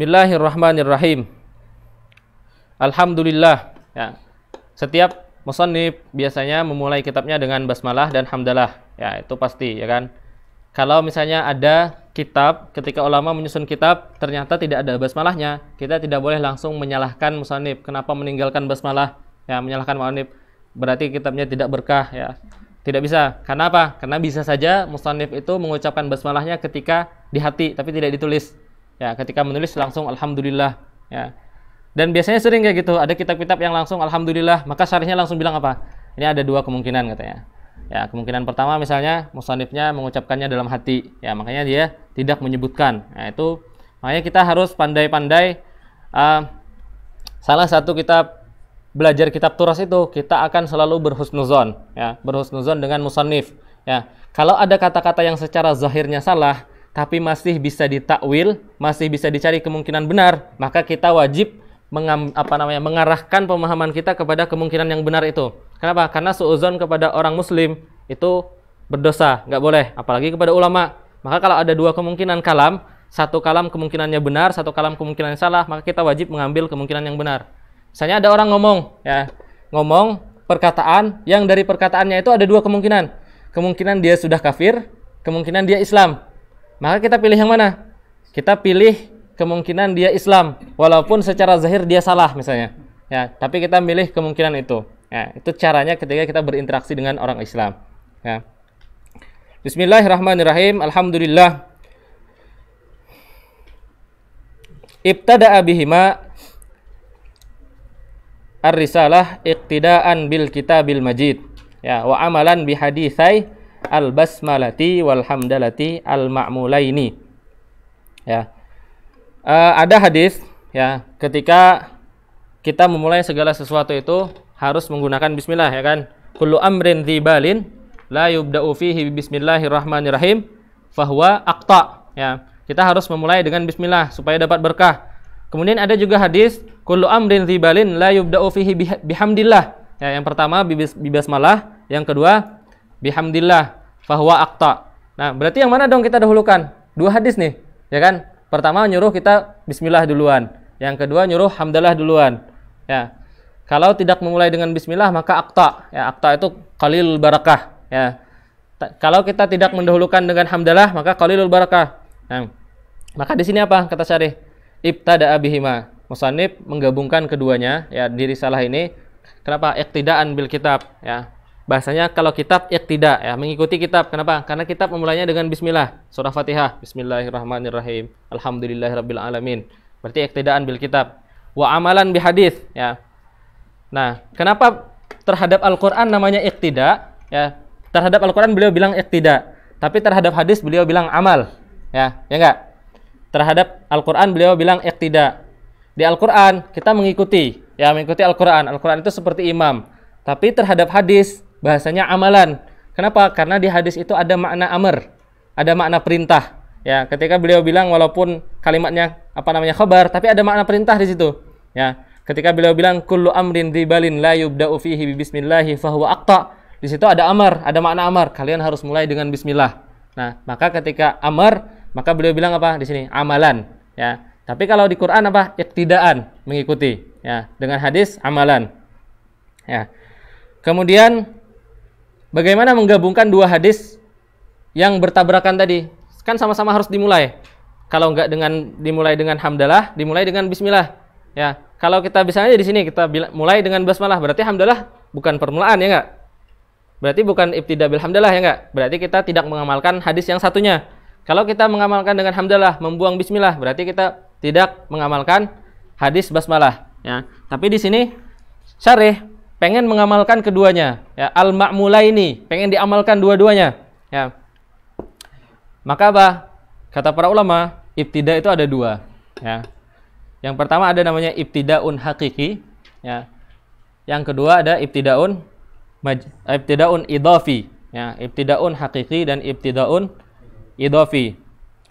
Bismillahirrahmanirrahim. Alhamdulillah. Ya. Setiap musannif biasanya memulai kitabnya dengan basmalah dan hamdalah. Ya, itu pasti ya kan. Kalau misalnya ada kitab ketika ulama menyusun kitab ternyata tidak ada basmalahnya, kita tidak boleh langsung menyalahkan musannif kenapa meninggalkan basmalah, ya menyalahkan musannif berarti kitabnya tidak berkah ya. Tidak bisa. Karena Karena bisa saja musannif itu mengucapkan basmalahnya ketika di hati tapi tidak ditulis. Ya, ketika menulis langsung alhamdulillah, ya. Dan biasanya sering kayak gitu, ada kitab-kitab yang langsung alhamdulillah, maka syarihnya langsung bilang apa? Ini ada dua kemungkinan katanya. Ya, kemungkinan pertama misalnya musanifnya mengucapkannya dalam hati. Ya, makanya dia tidak menyebutkan. Nah, itu makanya kita harus pandai-pandai uh, salah satu kita belajar kitab turas itu kita akan selalu berhusnuzon ya berhusnuzon dengan musanif ya kalau ada kata-kata yang secara zahirnya salah tapi masih bisa ditakwil, masih bisa dicari kemungkinan benar, maka kita wajib mengam, apa namanya mengarahkan pemahaman kita kepada kemungkinan yang benar itu. Kenapa? Karena suuzon kepada orang muslim itu berdosa, nggak boleh, apalagi kepada ulama. Maka kalau ada dua kemungkinan kalam, satu kalam kemungkinannya benar, satu kalam kemungkinannya salah, maka kita wajib mengambil kemungkinan yang benar. Misalnya ada orang ngomong, ya, ngomong perkataan yang dari perkataannya itu ada dua kemungkinan. Kemungkinan dia sudah kafir, kemungkinan dia Islam. Maka kita pilih yang mana? Kita pilih kemungkinan dia Islam, walaupun secara zahir dia salah misalnya. Ya, tapi kita milih kemungkinan itu. Ya, itu caranya ketika kita berinteraksi dengan orang Islam. Ya. Bismillahirrahmanirrahim. Alhamdulillah. Ibtada abihima ar-risalah iqtida'an bil kitabil majid. Ya, wa amalan bi hadithai al-basmalati hamdalati al-ma'mulaini. Ya. Uh, ada hadis ya, ketika kita memulai segala sesuatu itu harus menggunakan bismillah ya kan. Kullu amrin dzibalin la yubda'u fihi bismillahirrahmanirrahim fahuwa aqta ya. Kita harus memulai dengan bismillah supaya dapat berkah. Kemudian ada juga hadis kullu amrin dzibalin la yubda'u fihi bihamdillah. Ya, yang pertama bibasmalah, yang kedua bihamdillah fahuwa akta. Nah, berarti yang mana dong kita dahulukan? Dua hadis nih, ya kan? Pertama nyuruh kita bismillah duluan. Yang kedua nyuruh hamdalah duluan. Ya. Kalau tidak memulai dengan bismillah maka akta. Ya, akta itu qalil barakah, ya. T kalau kita tidak mendahulukan dengan hamdalah maka qalilul barakah. Nah, maka di sini apa kata syarih? Ibtada abihima. Musanib menggabungkan keduanya ya diri salah ini. Kenapa? Iktidaan bil kitab ya bahasanya kalau kitab tidak ya mengikuti kitab kenapa karena kitab memulainya dengan bismillah surah Fatihah bismillahirrahmanirrahim alhamdulillahirabbil alamin berarti iktidaan bil kitab wa amalan bi hadis ya nah kenapa terhadap Al-Qur'an namanya iktida ya terhadap Al-Qur'an beliau bilang iktida tapi terhadap hadis beliau bilang amal ya ya enggak terhadap Al-Qur'an beliau bilang iktida di Al-Qur'an kita mengikuti ya mengikuti Al-Qur'an Al-Qur'an itu seperti imam tapi terhadap hadis bahasanya amalan. Kenapa? Karena di hadis itu ada makna amr, ada makna perintah. Ya, ketika beliau bilang walaupun kalimatnya apa namanya khabar, tapi ada makna perintah di situ. Ya, ketika beliau bilang kullu amrin dibalin la yubda'u fihi bismillahi fahuwa aqta. Di situ ada amar, ada makna amar. Kalian harus mulai dengan bismillah. Nah, maka ketika amar, maka beliau bilang apa di sini? Amalan, ya. Tapi kalau di Quran apa? Iktidaan, mengikuti, ya. Dengan hadis amalan. Ya. Kemudian Bagaimana menggabungkan dua hadis yang bertabrakan tadi? Kan sama-sama harus dimulai. Kalau nggak dengan dimulai dengan hamdalah, dimulai dengan bismillah. Ya, kalau kita bisa aja di sini kita mulai dengan basmalah, berarti hamdalah bukan permulaan ya nggak? Berarti bukan ibtidah bil hamdalah ya nggak? Berarti kita tidak mengamalkan hadis yang satunya. Kalau kita mengamalkan dengan hamdalah, membuang bismillah, berarti kita tidak mengamalkan hadis basmalah. Ya, tapi di sini syarih pengen mengamalkan keduanya ya al ini pengen diamalkan dua-duanya ya maka apa kata para ulama ibtida itu ada dua ya yang pertama ada namanya ibtidaun hakiki ya yang kedua ada ibtidaun maj, ibtidaun idofi ya ibtidaun hakiki dan ibtidaun idofi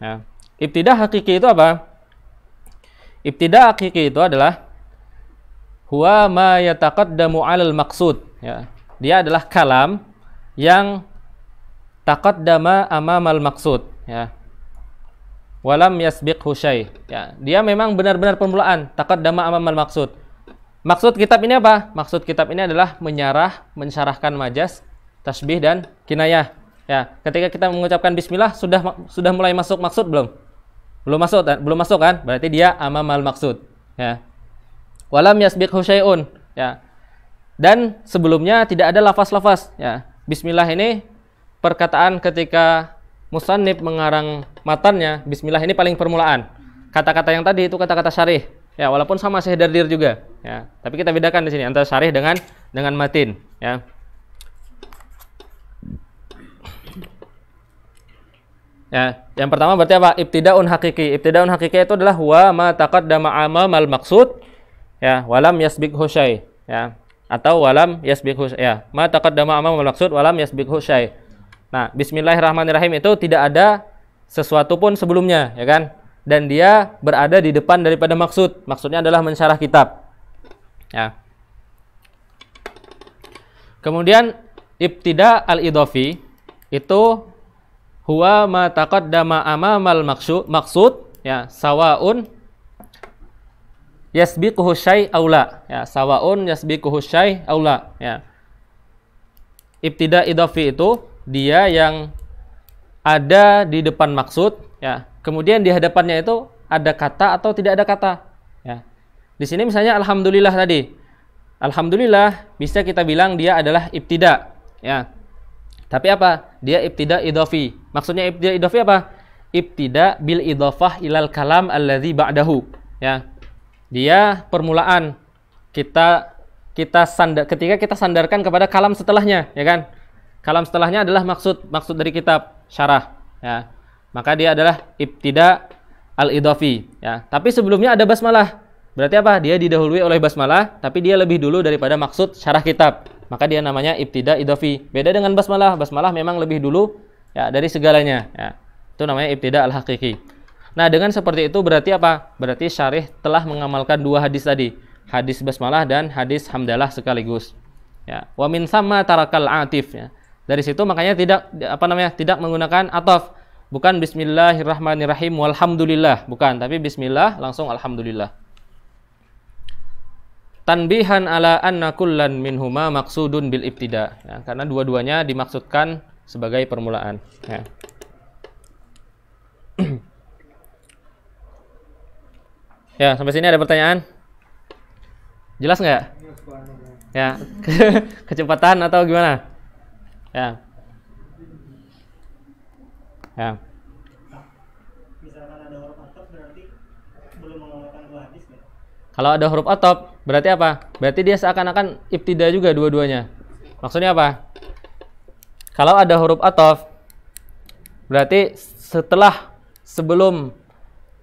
ya ibtida hakiki itu apa ibtida hakiki itu adalah huwa ma damu 'alal maksud, ya. Dia adalah kalam yang taqaddama amamal maksud, ya. Walam yasbiq husay Ya, dia memang benar-benar permulaan taqaddama amamal maqsud. Maksud kitab ini apa? Maksud kitab ini adalah menyarah, mensyarahkan majas, tasbih dan kinayah. Ya, ketika kita mengucapkan bismillah sudah sudah mulai masuk maksud belum? Belum masuk, belum masuk kan? Berarti dia amamal maksud. Ya, walam yasbiq husayun ya dan sebelumnya tidak ada lafaz-lafaz ya bismillah ini perkataan ketika musannif mengarang matannya bismillah ini paling permulaan kata-kata yang tadi itu kata-kata syarih ya walaupun sama sih sehdardir juga ya tapi kita bedakan di sini antara syarih dengan dengan matin ya Ya, yang pertama berarti apa? Ibtidaun hakiki. Ibtidaun hakiki itu adalah wa ma taqaddama amal maksud ya walam yasbik husay ya atau walam yasbik husay ya ma taqaddama amam maksud walam yasbik husay nah bismillahirrahmanirrahim itu tidak ada sesuatu pun sebelumnya ya kan dan dia berada di depan daripada maksud maksudnya adalah mensyarah kitab ya kemudian ibtida al idofi itu huwa ma taqaddama amamal maksud maksud ya sawaun Yasbi syai aula ya sawaun Yasbi syai aula ya ibtidah idofi itu dia yang ada di depan maksud ya kemudian di hadapannya itu ada kata atau tidak ada kata ya di sini misalnya alhamdulillah tadi alhamdulillah bisa kita bilang dia adalah ibtidah, ya tapi apa dia ibtidah idofi? maksudnya ibtidah idofi apa Ibtidah bil idofah ilal kalam alladzi ba'dahu ya dia permulaan kita kita sandar ketika kita sandarkan kepada kalam setelahnya ya kan kalam setelahnya adalah maksud maksud dari kitab syarah ya maka dia adalah ibtida al idofi ya tapi sebelumnya ada basmalah berarti apa dia didahului oleh basmalah tapi dia lebih dulu daripada maksud syarah kitab maka dia namanya ibtida idofi beda dengan basmalah basmalah memang lebih dulu ya dari segalanya ya itu namanya ibtida al hakiki Nah, dengan seperti itu berarti apa? Berarti syarih telah mengamalkan dua hadis tadi, hadis basmalah dan hadis hamdalah sekaligus. Ya, wa min sama tarakal atif ya. Dari situ makanya tidak apa namanya? tidak menggunakan atof Bukan bismillahirrahmanirrahim walhamdulillah, bukan, tapi bismillah langsung alhamdulillah. Tanbihan ala anna kullan minhuma maksudun bil ibtida. Ya, karena dua-duanya dimaksudkan sebagai permulaan. Ya. Ya, sampai sini ada pertanyaan? Jelas nggak? Ya, kecepatan atau gimana? Ya. Ya. Kalau ada huruf atop, berarti apa? Berarti dia seakan-akan ibtida juga dua-duanya. Maksudnya apa? Kalau ada huruf atof, berarti setelah sebelum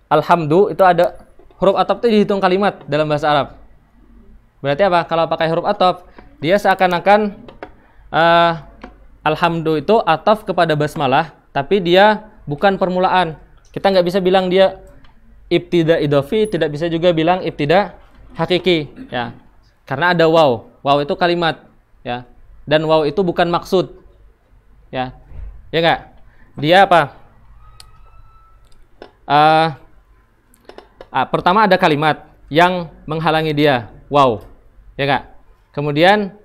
alhamdu itu ada huruf atop itu dihitung kalimat dalam bahasa Arab. Berarti apa? Kalau pakai huruf atop, dia seakan-akan uh, alhamdu itu ataf kepada basmalah, tapi dia bukan permulaan. Kita nggak bisa bilang dia ibtida idofi, tidak bisa juga bilang ibtida hakiki, ya. Karena ada wow. Wow itu kalimat, ya. Dan wow itu bukan maksud. Ya. Ya nggak? Dia apa? Uh, ah, pertama ada kalimat yang menghalangi dia. Wow. Ya enggak? Kemudian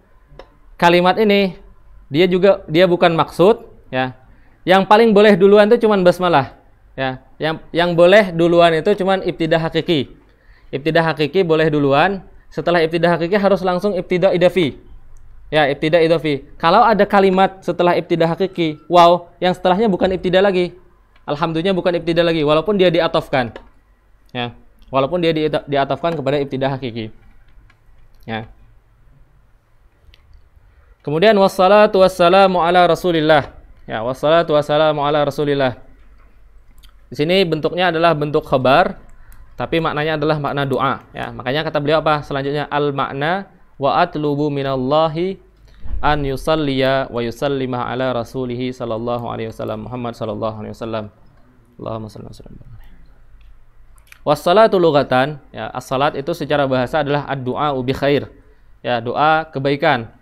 kalimat ini dia juga dia bukan maksud ya. Yang paling boleh duluan itu cuman basmalah ya. Yang yang boleh duluan itu cuman ibtidah hakiki. Ibtidah hakiki boleh duluan, setelah ibtidah hakiki harus langsung ibtidah idafi. Ya, ibtidah idafi. Kalau ada kalimat setelah ibtidah hakiki, wow, yang setelahnya bukan ibtidah lagi. Alhamdulillah bukan ibtidah lagi walaupun dia diatofkan. Ya walaupun dia diatafkan kepada ibtidah hakiki. Ya. Kemudian wassalatu wassalamu ala Rasulillah. Ya, wassalatu wassalamu ala Rasulillah. Di sini bentuknya adalah bentuk khabar tapi maknanya adalah makna doa ya. Makanya kata beliau apa? Selanjutnya al makna wa atlubu minallahi an yusalliya wa yusallima ala rasulihi sallallahu alaihi wasallam Muhammad sallallahu alaihi wasallam. Allahumma salli wa sallam. Wassalatu lughatan, ya, as-salat itu secara bahasa adalah ad-du'a bi khair. Ya, doa kebaikan.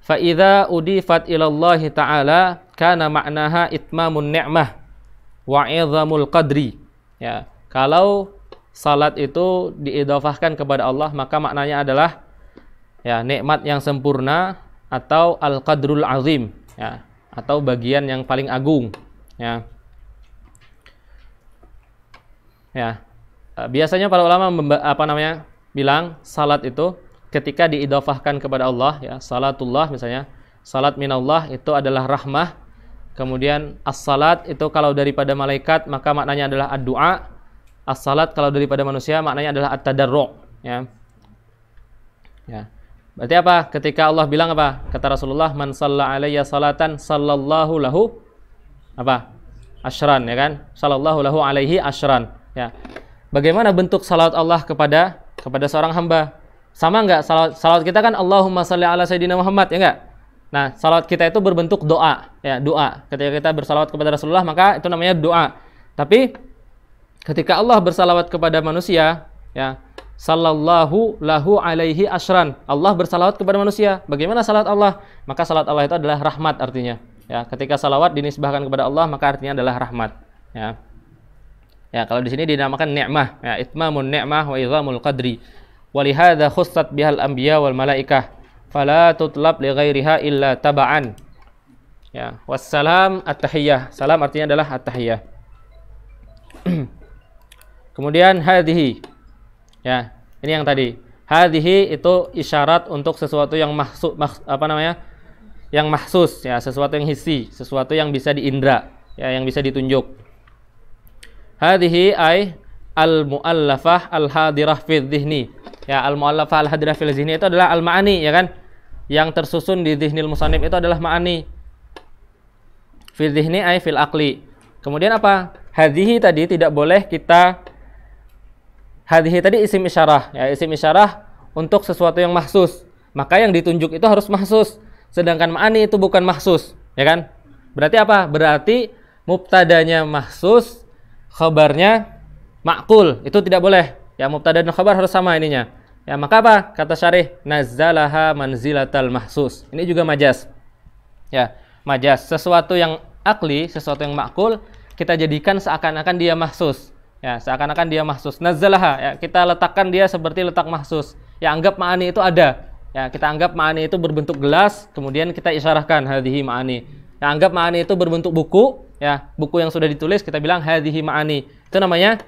Fa idza udifat ilallahi ta'ala kana ma'naha itmamun ni'mah wa idzamul qadri. Ya, kalau salat itu diidofahkan kepada Allah maka maknanya adalah ya nikmat yang sempurna atau al-qadrul azim ya atau bagian yang paling agung ya ya Eh, biasanya para ulama apa namanya bilang salat itu ketika diidofahkan kepada Allah ya salatullah misalnya salat minallah itu adalah rahmah kemudian as-salat itu kalau daripada malaikat maka maknanya adalah ad-du'a as-salat kalau daripada manusia maknanya adalah at tadarruk ya ya berarti apa ketika Allah bilang apa kata Rasulullah man shalla alayya salatan sallallahu lahu apa asyran ya kan sallallahu lahu alaihi asyran ya Bagaimana bentuk salawat Allah kepada kepada seorang hamba? Sama nggak salawat, salawat kita kan Allahumma salli ala sayyidina Muhammad ya nggak? Nah, salawat kita itu berbentuk doa, ya doa. Ketika kita bersalawat kepada Rasulullah maka itu namanya doa. Tapi ketika Allah bersalawat kepada manusia, ya sallallahu lahu alaihi asran. Allah bersalawat kepada manusia. Bagaimana salawat Allah? Maka salawat Allah itu adalah rahmat artinya. Ya, ketika salawat dinisbahkan kepada Allah maka artinya adalah rahmat. Ya. Ya, kalau di sini dinamakan ni'mah, ya itmamun ni'mah wa idhamul qadri. Walihada khussat bihal anbiya wal malaikah fala tutlab li ghairiha illa taba'an. Ya, wassalam at-tahiyyah. Salam artinya adalah at-tahiyyah. Kemudian hadhihi. Ya, ini yang tadi. Hadhihi itu isyarat untuk sesuatu yang mahsus mah, apa namanya? Yang mahsus ya, sesuatu yang hisi, sesuatu yang bisa diindra, ya, yang bisa ditunjuk. Hadhihi ay al muallafah al hadirah fil dhihni. Ya, al muallafah al hadirah fil dhihni itu adalah al ma'ani, ya kan? Yang tersusun di dhihnil musannif itu adalah ma'ani. fil dhihni ay fil aqli. Kemudian apa? Hadhihi tadi tidak boleh kita hadhihi tadi isim isyarah, ya isim isyarah untuk sesuatu yang mahsus. Maka yang ditunjuk itu harus mahsus. Sedangkan ma'ani itu bukan mahsus, ya kan? Berarti apa? Berarti mubtadanya mahsus, khabarnya makul itu tidak boleh ya mubtada dan khabar harus sama ininya ya maka apa kata syarih nazalaha manzilatal mahsus ini juga majas ya majas sesuatu yang akli sesuatu yang makul kita jadikan seakan-akan dia mahsus ya seakan-akan dia mahsus nazalaha ya kita letakkan dia seperti letak mahsus ya anggap ma'ani itu ada ya kita anggap ma'ani itu berbentuk gelas kemudian kita isyarahkan hadhihi ma'ani Ya, anggap ma'ani itu berbentuk buku, ya, buku yang sudah ditulis kita bilang hadhihi ma'ani. Itu namanya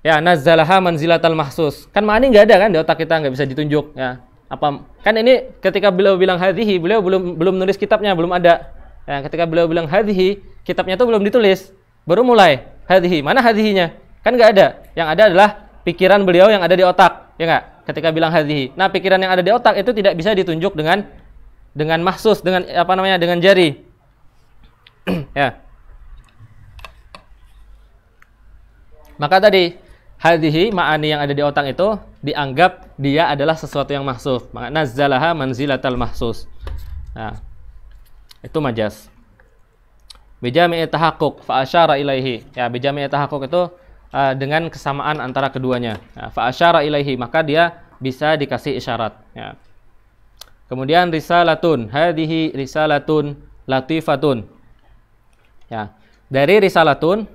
ya nazzalaha manzilatal mahsus. Kan ma'ani nggak ada kan di otak kita, nggak bisa ditunjuk, ya. Apa kan ini ketika beliau bilang hadhihi, beliau belum belum nulis kitabnya, belum ada. Ya, ketika beliau bilang hadhihi, kitabnya itu belum ditulis. Baru mulai hadhihi. Mana hadhihinya? Kan nggak ada. Yang ada adalah pikiran beliau yang ada di otak, ya nggak? Ketika bilang hadhihi. Nah, pikiran yang ada di otak itu tidak bisa ditunjuk dengan dengan mahsus dengan apa namanya dengan jari ya. Maka tadi hadhihi ma'ani yang ada di otak itu dianggap dia adalah sesuatu yang mahsus. Maka nazzalaha manzilatal mahsus. Nah, itu majas. Bijami'i tahakuk fa asyara ilaihi. Ya, bijami'i tahakuk itu uh, dengan kesamaan antara keduanya. Ya, fa asyara ilaihi, maka dia bisa dikasih isyarat, ya. Kemudian risalatun, hadhihi risalatun latifatun. Ya. Dari risalatun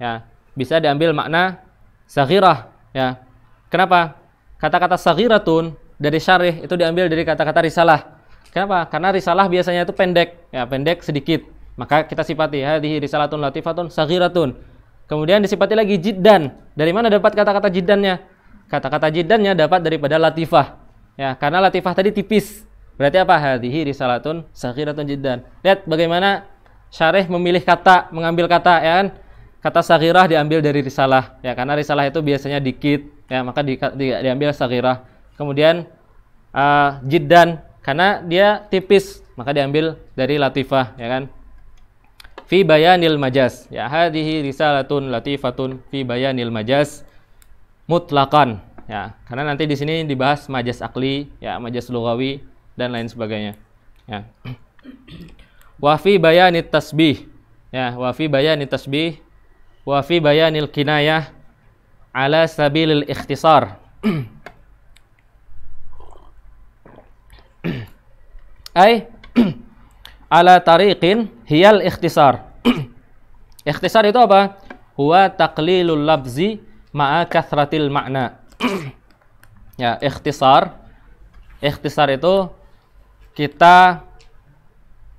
ya, bisa diambil makna saghirah ya. Kenapa? Kata-kata saghiratun dari syarih itu diambil dari kata-kata risalah. Kenapa? Karena risalah biasanya itu pendek, ya pendek sedikit. Maka kita sifati latifah risalatun latifatun saghiratun. Kemudian disifati lagi jiddan. Dari mana dapat kata-kata jiddannya? Kata-kata jiddannya dapat daripada latifah. Ya, karena latifah tadi tipis. Berarti apa? Hadhihi risalatun saghiratun jiddan. Lihat bagaimana syarih memilih kata, mengambil kata ya kan. Kata sagirah diambil dari risalah ya karena risalah itu biasanya dikit ya maka di, di, diambil sagirah. Kemudian uh, jiddan karena dia tipis maka diambil dari latifah ya kan. Fi bayanil majas ya hadihi risalatun latifatun fi bayanil majas mutlakan ya karena nanti di sini dibahas majas akli ya majas lugawi dan lain sebagainya ya wafi bayani tasbih ya wafi bayani tasbih wafi bayanil kinayah ala sabilil ikhtisar ay ala tariqin hiyal ikhtisar ikhtisar itu apa huwa taqlilul labzi ma'a kathratil makna ya ikhtisar ikhtisar itu kita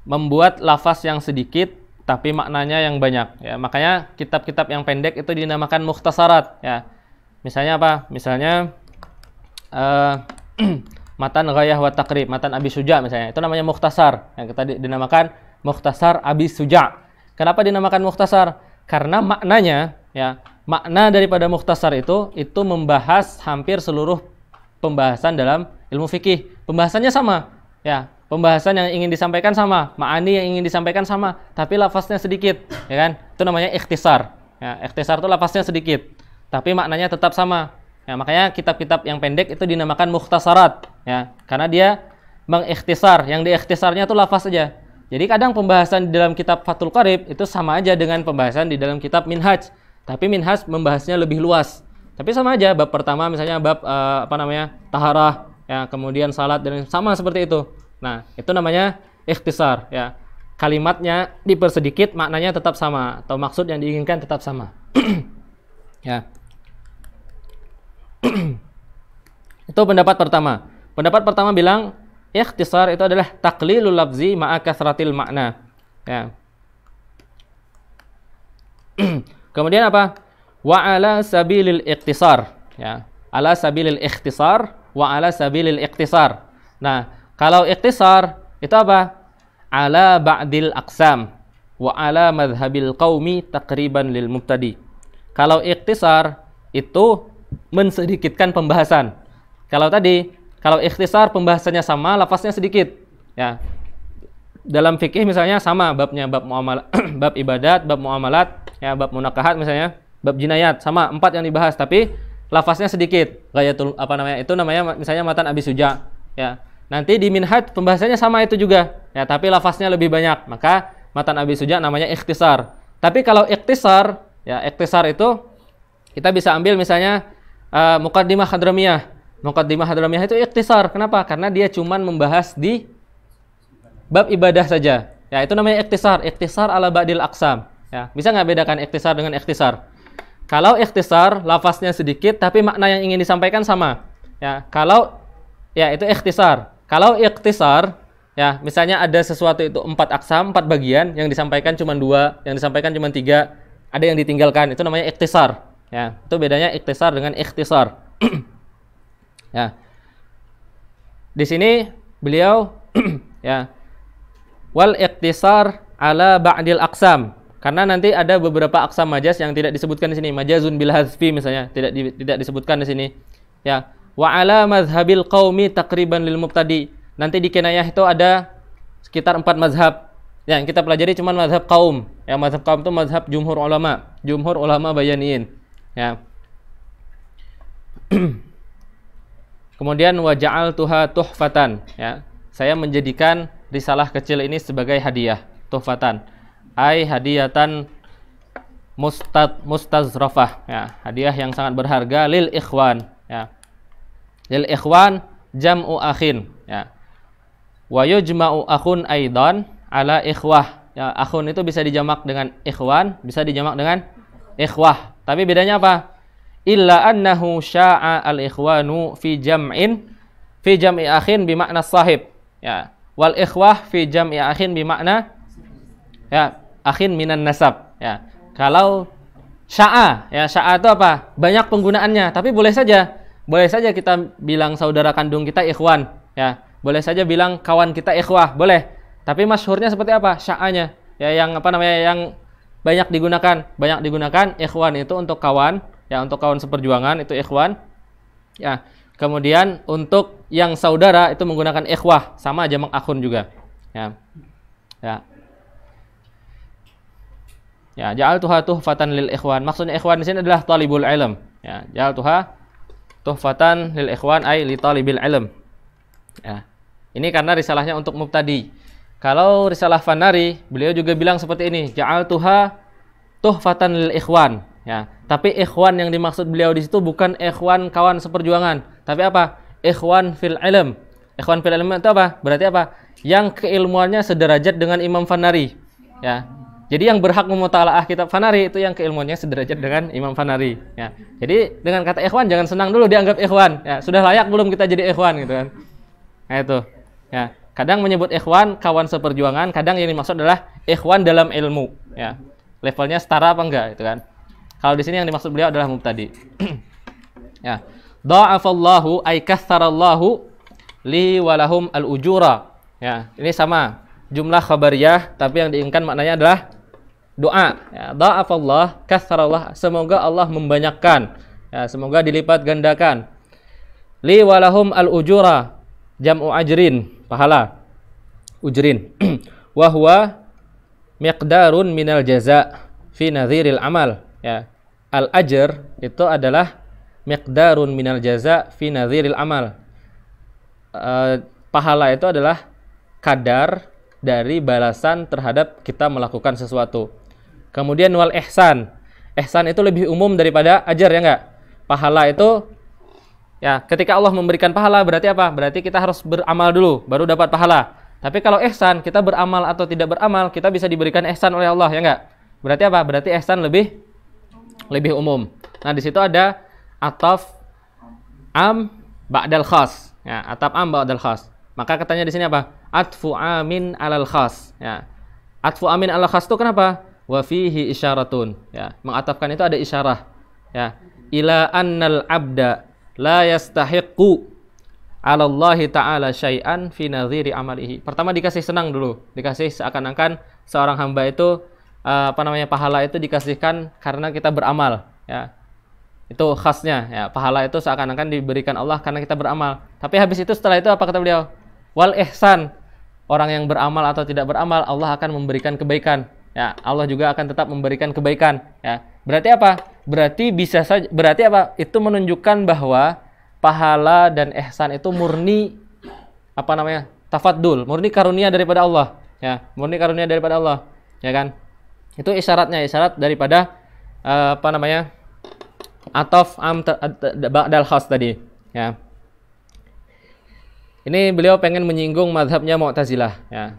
membuat lafaz yang sedikit tapi maknanya yang banyak ya makanya kitab-kitab yang pendek itu dinamakan muhtasarat ya misalnya apa misalnya uh, matan ghayah wa takrib matan abi suja misalnya itu namanya muhtasar yang kita dinamakan muhtasar abi suja kenapa dinamakan muhtasar karena maknanya ya makna daripada muhtasar itu itu membahas hampir seluruh pembahasan dalam ilmu fikih pembahasannya sama ya pembahasan yang ingin disampaikan sama, ma'ani yang ingin disampaikan sama, tapi lafaznya sedikit, ya kan? Itu namanya ikhtisar. Ya, ikhtisar itu lafaznya sedikit, tapi maknanya tetap sama. Ya, makanya kitab-kitab yang pendek itu dinamakan mukhtasarat, ya. Karena dia mengikhtisar, yang diikhtisarnya itu lafaz saja. Jadi kadang pembahasan di dalam kitab Fathul Qarib itu sama aja dengan pembahasan di dalam kitab Minhaj, tapi Minhaj membahasnya lebih luas. Tapi sama aja bab pertama misalnya bab uh, apa namanya? taharah, ya, kemudian salat dan sama seperti itu. Nah, itu namanya ikhtisar ya. Kalimatnya dipersedikit, maknanya tetap sama atau maksud yang diinginkan tetap sama. ya. itu pendapat pertama. Pendapat pertama bilang ikhtisar itu adalah taqlilul lafzi ma'a kasratil makna. Ya. Kemudian apa? Wa ala sabilil ikhtisar, ya. Ala sabilil ikhtisar wa ala sabilil ikhtisar. Nah, kalau ikhtisar itu apa? Ala ba'dil aqsam wa ala madhabil qaumi takriban lil mubtadi. Kalau ikhtisar itu mensedikitkan pembahasan. Kalau tadi, kalau ikhtisar pembahasannya sama, lafaznya sedikit. Ya. Dalam fikih misalnya sama babnya bab muamalat, bab ibadat, bab muamalat, ya bab munakahat misalnya, bab jinayat sama empat yang dibahas tapi lafaznya sedikit. Gayatul apa namanya? Itu namanya misalnya matan Abi Suja, ya. Nanti di minhaj pembahasannya sama itu juga. Ya, tapi lafaznya lebih banyak. Maka matan Abi Suja namanya ikhtisar. Tapi kalau ikhtisar, ya ikhtisar itu kita bisa ambil misalnya uh, eh, mukaddimah hadramiyah. Mukaddimah hadramiyah itu ikhtisar. Kenapa? Karena dia cuman membahas di bab ibadah saja. Ya, itu namanya ikhtisar. Ikhtisar ala ba'dil aksam. Ya, bisa nggak bedakan ikhtisar dengan ikhtisar? Kalau ikhtisar, lafaznya sedikit tapi makna yang ingin disampaikan sama. Ya, kalau ya itu ikhtisar. Kalau ikhtisar, ya misalnya ada sesuatu itu empat aksam, empat bagian, yang disampaikan cuma dua, yang disampaikan cuma tiga, ada yang ditinggalkan, itu namanya ikhtisar. Ya, itu bedanya ikhtisar dengan ikhtisar. ya. Di sini beliau ya wal ikhtisar ala ba'dil aksam karena nanti ada beberapa aksam majas yang tidak disebutkan di sini majazun bil hazfi misalnya tidak di, tidak disebutkan di sini ya wa ala mazhabil qaumi takriban lil mubtadi. Nanti di kinayah itu ada sekitar empat mazhab. Ya, yang kita pelajari cuma mazhab kaum. Ya, mazhab kaum itu mazhab jumhur ulama. Jumhur ulama bayaniin. Ya. Kemudian waja'al tuha tuhfatan, ya. Saya menjadikan risalah kecil ini sebagai hadiah, tuhfatan. Ai hadiatan mustad mustazrafah, ya, hadiah yang sangat berharga lil ikhwan Lil ikhwan jam'u akhin ya. Wa yujma'u akhun aidan ala ikhwah. Ya, akhun itu bisa dijamak dengan ikhwan, bisa dijamak dengan ikhwah. Tapi bedanya apa? Illa annahu sya'a al-ikhwanu fi jam'in fi jam'i akhin bi makna sahib. Ya. Wal ikhwah fi jam'i akhin bi makna ya, akhin minan nasab. Ya. Kalau sya'a, ya sya'a itu apa? Banyak penggunaannya, tapi boleh saja boleh saja kita bilang saudara kandung kita ikhwan, ya. Boleh saja bilang kawan kita ikhwah, boleh. Tapi masyhurnya seperti apa? Sya'anya. Ya yang apa namanya yang banyak digunakan, banyak digunakan ikhwan itu untuk kawan, ya untuk kawan seperjuangan itu ikhwan. Ya. Kemudian untuk yang saudara itu menggunakan ikhwah, sama aja mengakun juga. Ya. Ya. Ya, ja'al tuha tuhfatan lil ikhwan. Maksudnya ikhwan di sini adalah talibul ilm. Ya, ja'al tuha tuhfatan lil ikhwan ay li talibil ilm. Ya. Ini karena risalahnya untuk mubtadi. Kalau risalah Fanari, beliau juga bilang seperti ini, ja'al tuha tuhfatan lil ikhwan. Ya, tapi ikhwan yang dimaksud beliau di situ bukan ikhwan kawan seperjuangan, tapi apa? Ikhwan fil ilm. Ikhwan fil ilm itu apa? Berarti apa? Yang keilmuannya sederajat dengan Imam Fanari. Ya. Jadi yang berhak memutalaah kitab Fanari itu yang keilmuannya sederajat dengan Imam Fanari. Ya. Jadi dengan kata ikhwan jangan senang dulu dianggap ikhwan. Ya, sudah layak belum kita jadi ikhwan gitu kan. Nah itu. Ya. Kadang menyebut ikhwan kawan seperjuangan, kadang yang dimaksud adalah ikhwan dalam ilmu. Ya. Levelnya setara apa enggak gitu kan. Kalau di sini yang dimaksud beliau adalah mubtadi. ya. Da'afallahu ay kathsarallahu li walahum al-ujura. Ya, ini sama jumlah khabariyah tapi yang diinginkan maknanya adalah doa. Ya, Da'afallah, kasarallah. Semoga Allah membanyakkan. Ya, semoga dilipat gandakan. Li walahum al ujura jam'u ajrin, pahala. Ujrin. Wahwa huwa miqdarun minal jaza fi nadhiril amal. Ya. Al ajr itu adalah miqdarun minal jaza fi nadhiril amal. Uh, pahala itu adalah kadar dari balasan terhadap kita melakukan sesuatu. Kemudian wal ihsan. Ihsan itu lebih umum daripada ajar ya enggak? Pahala itu ya ketika Allah memberikan pahala berarti apa? Berarti kita harus beramal dulu baru dapat pahala. Tapi kalau ihsan kita beramal atau tidak beramal kita bisa diberikan ihsan oleh Allah ya enggak? Berarti apa? Berarti ihsan lebih lebih umum. Nah, di situ ada ataf am ba'dal khas. Ya, ataf am ba'dal khas. Maka katanya di sini apa? Atfu amin alal khas. Ya. Atfu amin alal khas itu kenapa? wa fihi isyaratun ya mengatafkan itu ada isyarah ya ila annal abda la yastahiqqu ala Allah taala syai'an fi nadhiri amalihi. Pertama dikasih senang dulu, dikasih seakan-akan seorang hamba itu eh, apa namanya pahala itu dikasihkan karena kita beramal ya. Itu khasnya ya, pahala itu seakan-akan diberikan Allah karena kita beramal. Tapi habis itu setelah itu apa kata beliau? Wal ihsan. Orang yang beramal atau tidak beramal Allah akan memberikan kebaikan ya Allah juga akan tetap memberikan kebaikan ya berarti apa berarti bisa saja berarti apa itu menunjukkan bahwa pahala dan ihsan itu murni apa namanya tafadul murni karunia daripada Allah ya murni karunia daripada Allah ya kan itu isyaratnya isyarat daripada uh, apa namanya atof am ba'dal khas tadi ya ini beliau pengen menyinggung madhabnya Mu'tazilah ya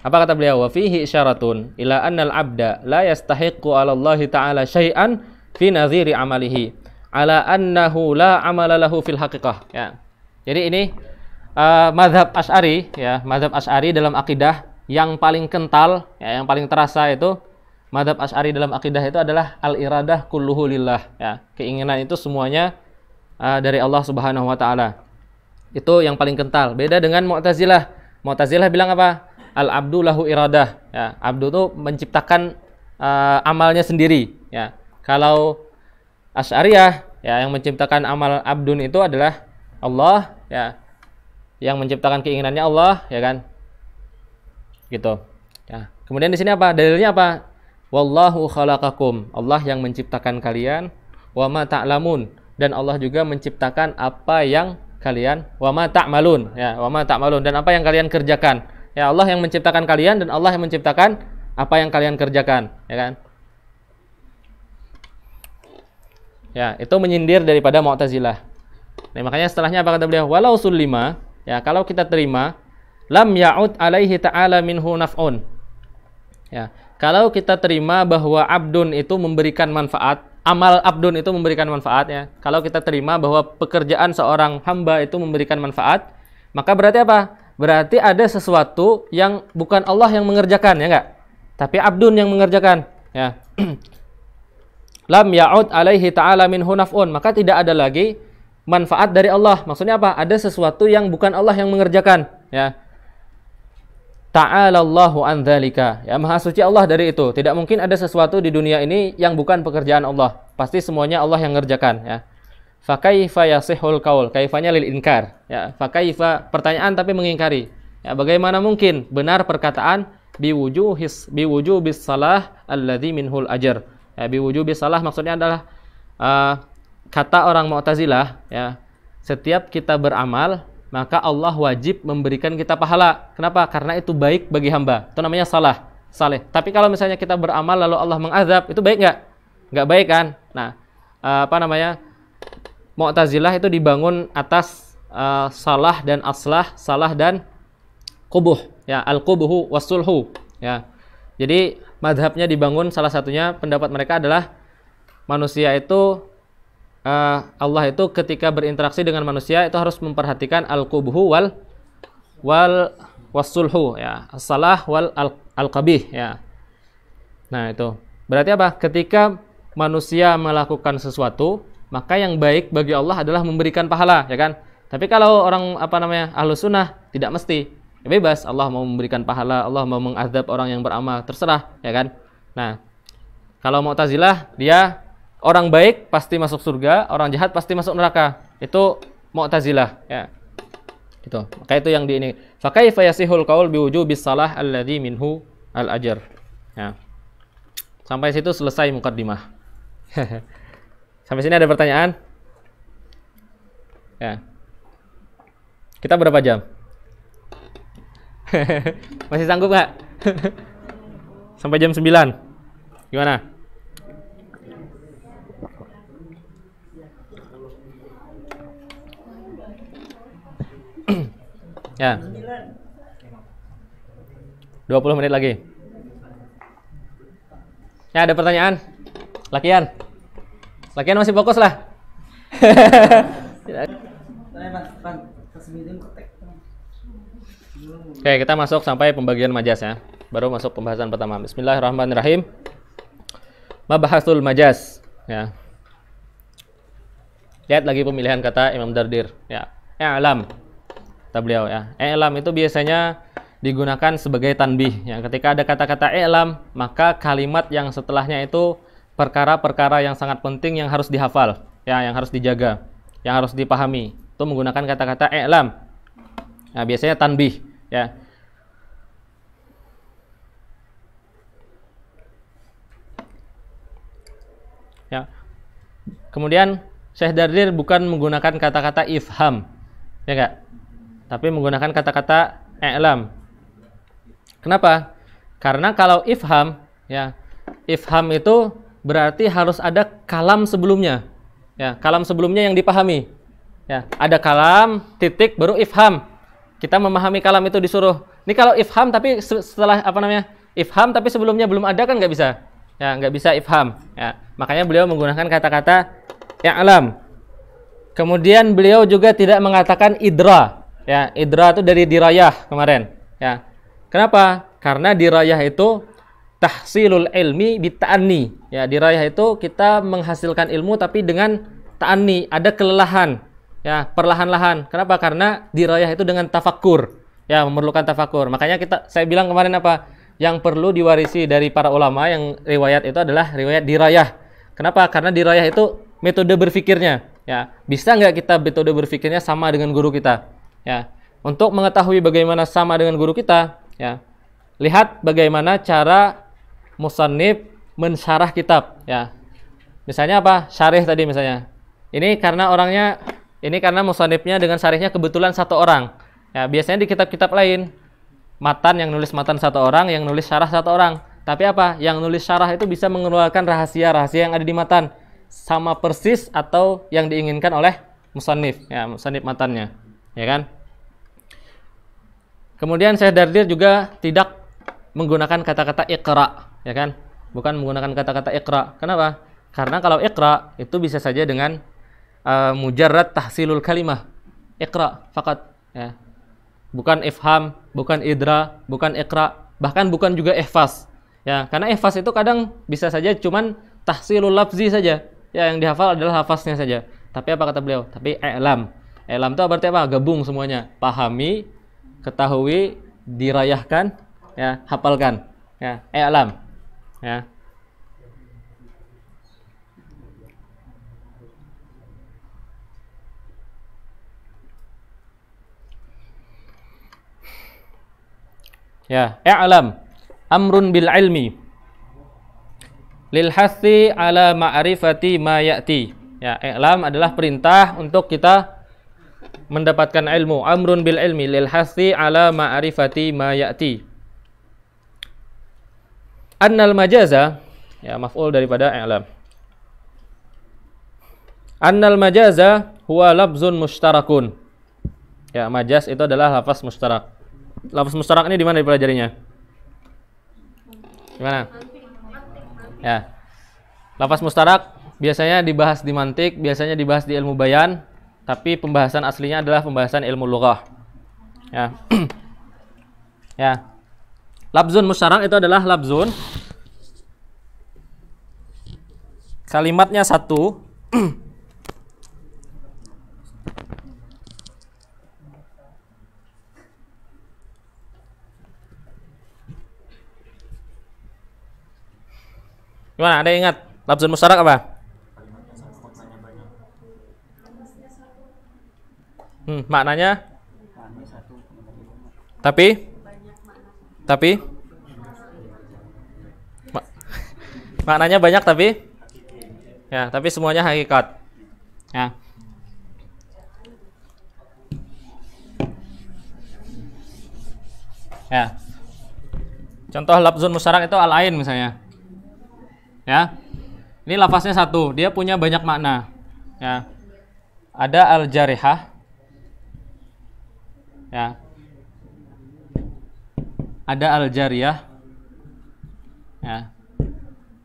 apa kata beliau? Wa fihi isyaratun ila annal abda la yastahiqqu 'ala Allah ta'ala syai'an fi nadhiri amalihi ala annahu la amala lahu fil haqiqah. Ya. Jadi ini uh, eh, mazhab Asy'ari ya, mazhab Asy'ari dalam akidah yang paling kental, ya, yang paling terasa itu mazhab Asy'ari dalam akidah itu adalah al-iradah kulluhu lillah, ya. Keinginan itu semuanya uh, dari Allah Subhanahu wa taala. Itu yang paling kental. Beda dengan Mu'tazilah. Mu'tazilah bilang apa? al abdu lahu iradah ya abdu itu menciptakan uh, amalnya sendiri ya kalau asyariah ya yang menciptakan amal abdun itu adalah Allah ya yang menciptakan keinginannya Allah ya kan gitu ya kemudian di sini apa dalilnya apa wallahu khalaqakum Allah yang menciptakan kalian wa ma ta'lamun dan Allah juga menciptakan apa yang kalian wa ma ta'malun ya wa ma ta'malun dan apa yang kalian kerjakan Ya Allah yang menciptakan kalian dan Allah yang menciptakan apa yang kalian kerjakan, ya kan? Ya, itu menyindir daripada Mu'tazilah. Nah, makanya setelahnya apa kata beliau? Walau sulima, ya kalau kita terima, lam ya'ud alaihi ta'ala minhu naf'un. Ya, kalau kita terima bahwa abdun itu memberikan manfaat, amal abdun itu memberikan manfaat ya. Kalau kita terima bahwa pekerjaan seorang hamba itu memberikan manfaat, maka berarti apa? Berarti ada sesuatu yang bukan Allah yang mengerjakan, ya enggak? Tapi abdun yang mengerjakan, ya. Lam ya'ud alaihi ta'ala min hunafun. Maka tidak ada lagi manfaat dari Allah. Maksudnya apa? Ada sesuatu yang bukan Allah yang mengerjakan, ya. Allahu an dzalika. Ya, Maha suci Allah dari itu. Tidak mungkin ada sesuatu di dunia ini yang bukan pekerjaan Allah. Pasti semuanya Allah yang mengerjakan, ya fakaifa yasihul kaul kaifanya lil inkar ya fakaifa pertanyaan tapi mengingkari ya bagaimana mungkin benar perkataan biwujuhis biwujubis salah alladzi minhul ajar ya biwujubis salah maksudnya adalah uh, kata orang Mu'tazilah ya setiap kita beramal maka Allah wajib memberikan kita pahala. Kenapa? Karena itu baik bagi hamba. Itu namanya salah, saleh. Tapi kalau misalnya kita beramal lalu Allah mengazab, itu baik nggak? Nggak baik kan? Nah, ah, apa namanya? Mu'tazilah itu dibangun atas uh, salah dan aslah, salah dan kubuh, ya al-kubuhu wasulhu, ya. Jadi madhabnya dibangun salah satunya pendapat mereka adalah manusia itu uh, Allah itu ketika berinteraksi dengan manusia itu harus memperhatikan al-kubuhu wal wal wasulhu ya, salah wal al kabih. ya. Nah, itu. Berarti apa? Ketika manusia melakukan sesuatu, maka yang baik bagi Allah adalah memberikan pahala, ya kan? Tapi kalau orang apa namanya ahlu sunnah tidak mesti ya bebas. Allah mau memberikan pahala, Allah mau mengadab orang yang beramal, terserah, ya kan? Nah, kalau mau tazilah dia orang baik pasti masuk surga, orang jahat pasti masuk neraka. Itu mau tazilah ya. Itu. Maka itu yang di ini. Fakai fayasihul kaul qaul bisalah salah minhu al ajar. Ya. Sampai situ selesai mukadimah. Sampai sini ada pertanyaan? Ya. Kita berapa jam? Masih sanggup nggak? Sampai jam 9. Gimana? ya. 20 menit lagi. Ya, ada pertanyaan? Lakian. Lagian masih fokus lah. Oke, kita masuk sampai pembagian majas ya. Baru masuk pembahasan pertama. Bismillahirrahmanirrahim. Mabahasul majas ya. Lihat lagi pemilihan kata Imam Dardir ya. I'lam. Kata beliau ya. I'lam itu biasanya digunakan sebagai tanbih Yang Ketika ada kata-kata i'lam, maka kalimat yang setelahnya itu perkara-perkara yang sangat penting yang harus dihafal, ya, yang harus dijaga, yang harus dipahami. Itu menggunakan kata-kata i'lam. Nah, biasanya tanbih, ya. Ya. Kemudian Syekh Dardir bukan menggunakan kata-kata ifham, ya enggak? Tapi menggunakan kata-kata i'lam. Kenapa? Karena kalau ifham, ya, ifham itu berarti harus ada kalam sebelumnya. Ya, kalam sebelumnya yang dipahami. Ya, ada kalam, titik, baru ifham. Kita memahami kalam itu disuruh. Ini kalau ifham tapi setelah apa namanya? Ifham tapi sebelumnya belum ada kan nggak bisa. Ya, nggak bisa ifham. Ya, makanya beliau menggunakan kata-kata yang alam. Kemudian beliau juga tidak mengatakan idra. Ya, idra itu dari dirayah kemarin. Ya. Kenapa? Karena dirayah itu tahsilul ilmi bita'ani. Ya, di raya itu kita menghasilkan ilmu tapi dengan ta'ani, ada kelelahan. Ya, perlahan-lahan. Kenapa? Karena di raya itu dengan tafakur. Ya, memerlukan tafakur. Makanya kita saya bilang kemarin apa? Yang perlu diwarisi dari para ulama yang riwayat itu adalah riwayat di raya Kenapa? Karena di raya itu metode berfikirnya Ya, bisa nggak kita metode berfikirnya sama dengan guru kita? Ya, untuk mengetahui bagaimana sama dengan guru kita, ya, lihat bagaimana cara musannif mensyarah kitab ya. Misalnya apa? Syarih tadi misalnya. Ini karena orangnya ini karena musannifnya dengan syarihnya kebetulan satu orang. Ya, biasanya di kitab-kitab lain matan yang nulis matan satu orang, yang nulis syarah satu orang. Tapi apa? Yang nulis syarah itu bisa mengeluarkan rahasia-rahasia yang ada di matan sama persis atau yang diinginkan oleh musannif, ya, musannif matannya. Ya kan? Kemudian saya Dardir juga tidak menggunakan kata-kata ikra ya kan? Bukan menggunakan kata-kata ikra. Kenapa? Karena kalau ikra itu bisa saja dengan uh, mujarrad tahsilul kalimah. Ikra fakat ya. Bukan ifham, bukan idra, bukan ikra, bahkan bukan juga ihfaz. Ya, karena ihfaz itu kadang bisa saja cuman tahsilul lafzi saja. Ya, yang dihafal adalah hafaznya saja. Tapi apa kata beliau? Tapi i'lam. I'lam itu berarti apa? Gabung semuanya. Pahami, ketahui, dirayahkan, ya, hafalkan. Ya, i'lam ya ya i'lam amrun bil ilmi lil hasi ala ma'rifati ma ya'ti ya i'lam adalah perintah untuk kita mendapatkan ilmu amrun bil ilmi lil hasi ala ma'rifati ma ya'ti annal majaza ya maf'ul daripada i'lam. Annal majaza huwa labzun mushtarakun. Ya, majaz itu adalah lafaz mustarak. Lafaz mustarak ini di mana dipelajarinya? Di mana? Ya. Lafaz mustarak biasanya dibahas di mantik, biasanya dibahas di ilmu bayan, tapi pembahasan aslinya adalah pembahasan ilmu lughah. Ya. ya. Labzun musyarak itu adalah labzun kalimatnya satu Gimana? Ada yang ingat? Labzun musyarak apa? Hmm, maknanya? Tapi? tapi mak maknanya banyak tapi ya tapi semuanya hakikat ya ya contoh lafzun musyarak itu alain misalnya ya ini lafaznya satu dia punya banyak makna ya ada al jarihah ya ada al jariyah ya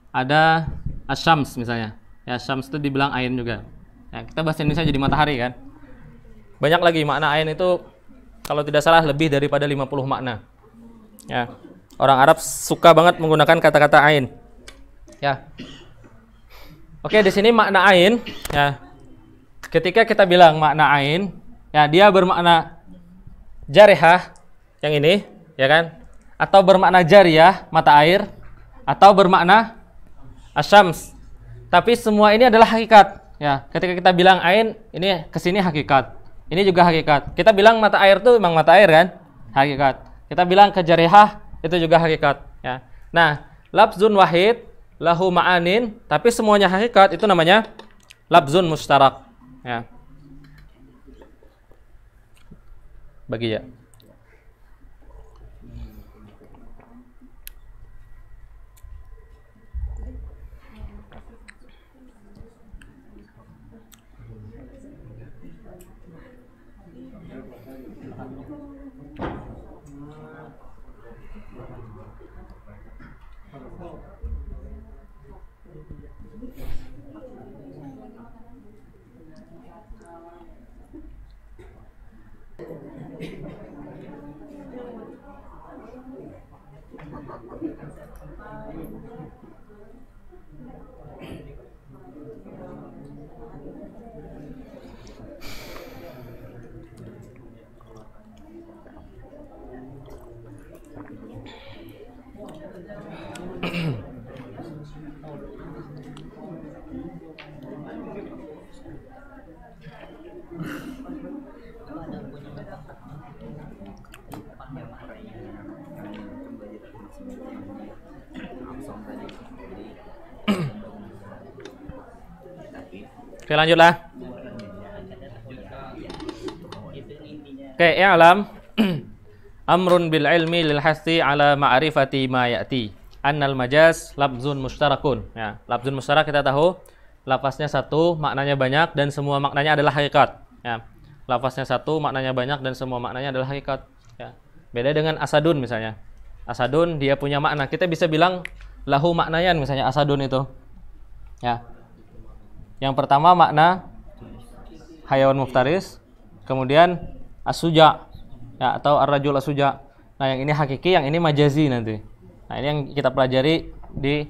ada asyams misalnya ya asyams itu dibilang ain juga ya, kita bahasa Indonesia jadi matahari kan banyak lagi makna ain itu kalau tidak salah lebih daripada 50 makna ya orang Arab suka banget menggunakan kata-kata ain ya oke di sini makna ain ya ketika kita bilang makna ain ya dia bermakna jarihah yang ini ya kan atau bermakna jari ya mata air, atau bermakna asyams. Tapi semua ini adalah hakikat. Ya, ketika kita bilang ain, ini kesini hakikat. Ini juga hakikat. Kita bilang mata air tuh memang mata air kan? Hakikat. Kita bilang kejarihah itu juga hakikat. Ya. Nah, labzun wahid lahu ma'anin, tapi semuanya hakikat itu namanya labzun mustarak. Ya. Bagi ya. Oke lanjutlah. Oke ya alam. Amrun bil ilmi lil hasi ala ma'rifati ma ya'ti. Annal majaz labzun mustarakun. Ya, labzun mustarak kita tahu lafaznya satu, maknanya banyak dan semua maknanya adalah hakikat. Ya. Lafaznya satu, maknanya banyak dan semua maknanya adalah hakikat. Ya. Beda dengan asadun misalnya. Asadun dia punya makna. Kita bisa bilang lahu maknayan misalnya asadun itu. Ya, yang pertama makna hayawan muftaris, kemudian asuja ya, atau arrajul asuja. Nah, yang ini hakiki, yang ini majazi nanti. Nah, ini yang kita pelajari di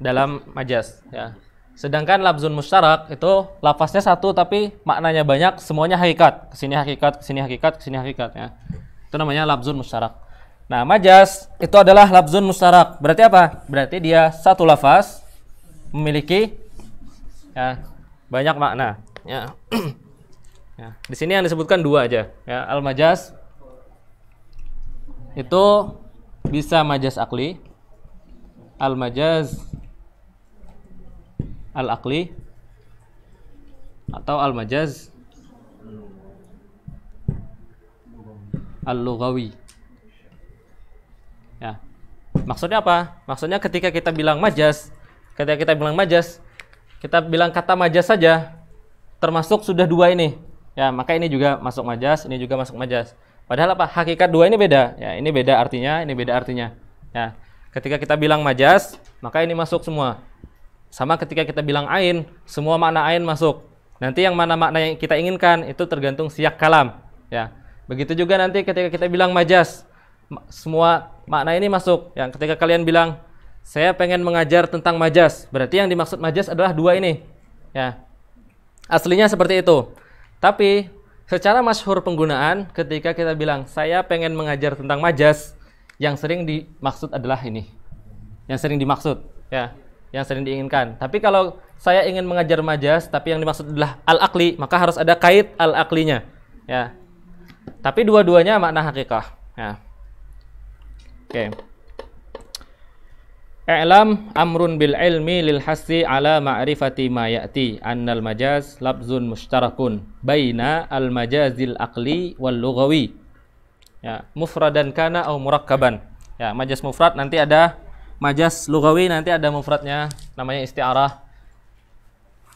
dalam majaz ya. Sedangkan labzun musyarak itu lafaznya satu tapi maknanya banyak, semuanya hakikat. Kesini hakikat, kesini hakikat, kesini hakikat ya. Itu namanya labzun musyarak. Nah, majas itu adalah labzun musyarak. Berarti apa? Berarti dia satu lafaz memiliki ya banyak makna ya ya di sini yang disebutkan dua aja ya al majas itu bisa majas akli al majaz al akli atau al majaz al lugawi ya maksudnya apa maksudnya ketika kita bilang majas ketika kita bilang majas kita bilang kata majas saja termasuk sudah dua ini. Ya, maka ini juga masuk majas, ini juga masuk majas. Padahal apa? Hakikat dua ini beda. Ya, ini beda artinya, ini beda artinya. Ya. Ketika kita bilang majas, maka ini masuk semua. Sama ketika kita bilang ain, semua makna ain masuk. Nanti yang mana makna yang kita inginkan itu tergantung siak kalam, ya. Begitu juga nanti ketika kita bilang majas, semua makna ini masuk. Yang ketika kalian bilang saya pengen mengajar tentang majas. Berarti yang dimaksud majas adalah dua ini. Ya. Aslinya seperti itu. Tapi secara masyhur penggunaan ketika kita bilang saya pengen mengajar tentang majas, yang sering dimaksud adalah ini. Yang sering dimaksud, ya. Yang sering diinginkan. Tapi kalau saya ingin mengajar majas tapi yang dimaksud adalah al-akli, maka harus ada kait al-aklinya. Ya. Tapi dua-duanya makna hakikah. Ya. Oke. Okay. I'lam amrun bil ilmi lil hasi ala ma'rifati ma ya'ti annal majaz labzun mushtarakun baina al majazil aqli wal lughawi. Ya, mufradan kana au murakkaban. Ya, majaz mufrad nanti ada majaz lughawi nanti ada mufradnya namanya isti'arah.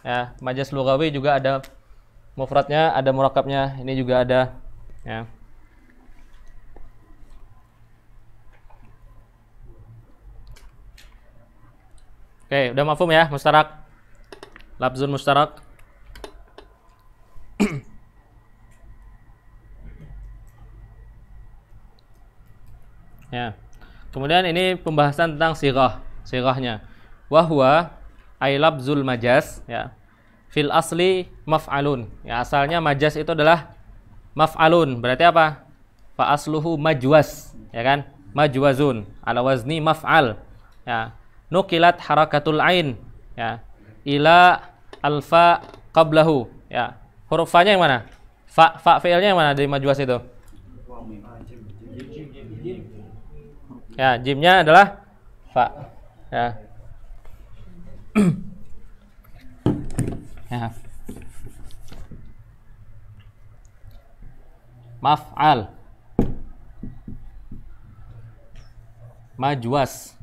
Ya, majaz lughawi juga ada mufradnya, ada murakkabnya, ini juga ada ya. Oke, udah mafum ya, mustarak. Labzun mustarak. ya. Kemudian ini pembahasan tentang sirah, sirahnya. Wahwa ay labzul majas ya. Fil asli maf'alun. Ya, asalnya majas itu adalah maf'alun. Berarti apa? Fa asluhu majwas, ya kan? Majwazun ala wazni maf'al. Ya, nukilat harakatul ain ya ila alfa qablahu ya huruf fa nya yang mana fa fa fi'ilnya yang mana dari majwas itu ya jimnya adalah fa ya ya maf'al majwas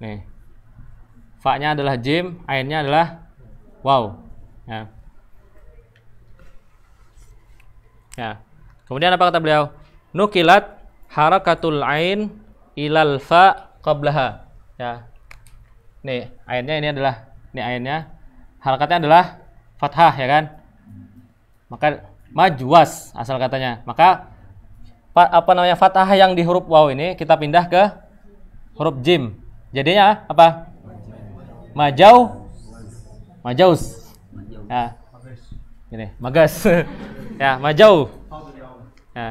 Nih. Fa-nya adalah jim, ain-nya adalah wow. Ya. ya. Kemudian apa kata beliau? Nukilat harakatul ain ilal fa qablaha. Ya. Nih, ainnya ini adalah nih ainnya harakatnya adalah fathah ya kan? Maka majwas asal katanya. Maka apa namanya fathah yang di huruf waw ini kita pindah ke huruf jim Jadinya apa? Majau. Majaus. Ya. ini magas. ya, majau. Ya.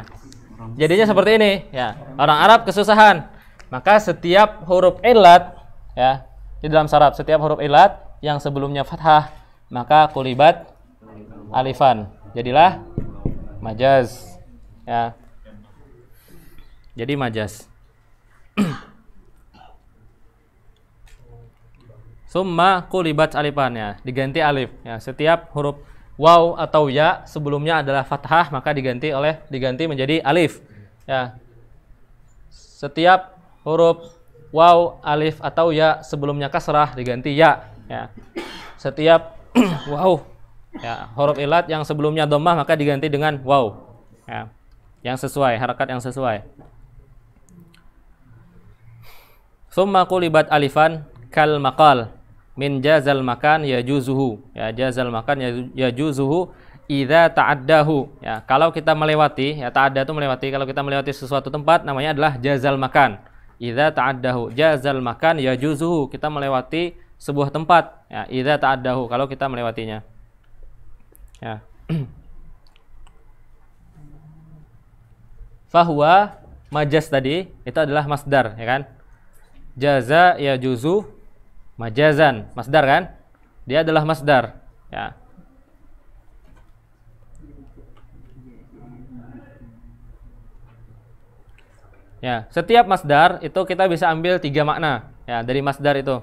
Jadinya seperti ini, ya. Orang Arab kesusahan. Maka setiap huruf ilat ya, di dalam saraf setiap huruf ilat yang sebelumnya fathah, maka kulibat alifan. Jadilah majaz. Ya. Jadi majaz. Summa kulibat ya diganti alif. Ya, setiap huruf waw atau ya sebelumnya adalah fathah maka diganti oleh diganti menjadi alif. Ya. Setiap huruf waw, alif atau ya sebelumnya kasrah diganti ya. Ya. Setiap waw ya huruf ilat yang sebelumnya domah maka diganti dengan waw. Ya. Yang sesuai, harakat yang sesuai. Summa kulibat alifan kal maqal min jazal makan ya juzuhu ya jazal makan ya juzuhu idza ta'addahu ya kalau kita melewati ya ta'adda itu melewati kalau kita melewati sesuatu tempat namanya adalah jazal makan idza ta'addahu jazal makan ya juzuhu kita melewati sebuah tempat ya idza ta'addahu kalau kita melewatinya ya fahuwa majas tadi itu adalah masdar ya kan jaza ya juzu Majazan, masdar kan? Dia adalah masdar. Ya. Ya, setiap masdar itu kita bisa ambil tiga makna ya dari masdar itu.